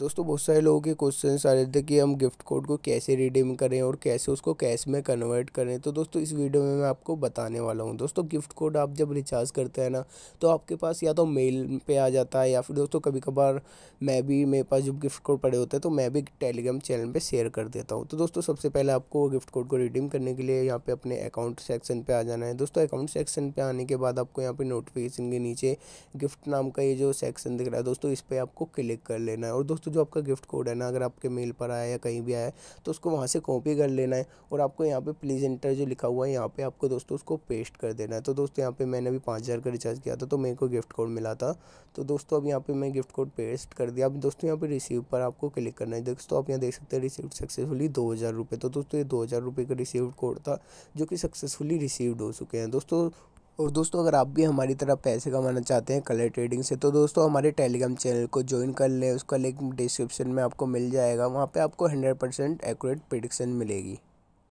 दोस्तों बहुत सारे लोगों के क्वेश्चन आ रहे थे कि हम गिफ्ट कोड को कैसे रिडीम करें और कैसे उसको कैश में कन्वर्ट करें तो दोस्तों इस वीडियो में मैं आपको बताने वाला हूँ दोस्तों गिफ्ट कोड आप जब रिचार्ज करते हैं ना तो आपके पास या तो मेल पे आ जाता है या फिर दोस्तों कभी कभार मैं भी मेरे पास जब गिफ्ट कोड पड़े होते हैं तो मैं भी टेलीग्राम चैनल पर शेयर कर देता हूँ तो दोस्तों सबसे पहले आपको गिफ्ट कोड को रिडीम करने के लिए यहाँ पर अपने अकाउंट सेक्शन पर आ जाना है दोस्तों अकाउंट सेक्शन पर आने के बाद आपको यहाँ पर नोटिफिकेशन के नीचे गिफ्ट नाम का ये जो सेक्शन दिख रहा है दोस्तों इस पर आपको क्लिक कर लेना है और दोस्तों तो जो आपका गिफ्ट कोड है ना अगर आपके मेल पर आया या कहीं भी आया है तो उसको वहाँ से कॉपी कर लेना है और आपको यहाँ पे प्लीज़ इंटर जो लिखा हुआ है यहाँ पे आपको दोस्तों उसको पेस्ट कर देना है तो दोस्तों यहाँ पे मैंने अभी पाँच हज़ार का रिचार्ज किया था तो मेरे को गिफ्ट कोड मिला था तो दोस्तों अब यहाँ पे मैं गिफ्ट कोड पेस्ट कर दिया अब दोस्तों यहाँ पर रिसीव पर आपको क्लिक करना है दोस्तों आप यहाँ देख सकते हैं रिसीव सक्सेसफुली दो हज़ार रुपये तो दोस्तों ये दो हज़ार रुपये का रिसीव कोड था जो कि सक्सेसफुली रिसीव्ड हो चुके हैं दोस्तों और दोस्तों अगर आप भी हमारी तरह पैसे कमाना चाहते हैं कलर ट्रेडिंग से तो दोस्तों हमारे टेलीग्राम चैनल को ज्वाइन कर लें उसका लिंक डिस्क्रिप्शन में आपको मिल जाएगा वहाँ पर आपको हंड्रेड परसेंट एक्यूरेट प्रिडिक्शन मिलेगी